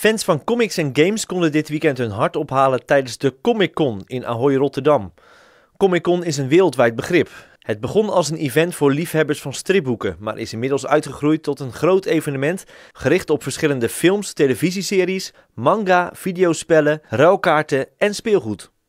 Fans van comics en games konden dit weekend hun hart ophalen tijdens de Comic Con in Ahoy Rotterdam. Comic Con is een wereldwijd begrip. Het begon als een event voor liefhebbers van stripboeken, maar is inmiddels uitgegroeid tot een groot evenement gericht op verschillende films, televisieseries, manga, videospellen, ruilkaarten en speelgoed.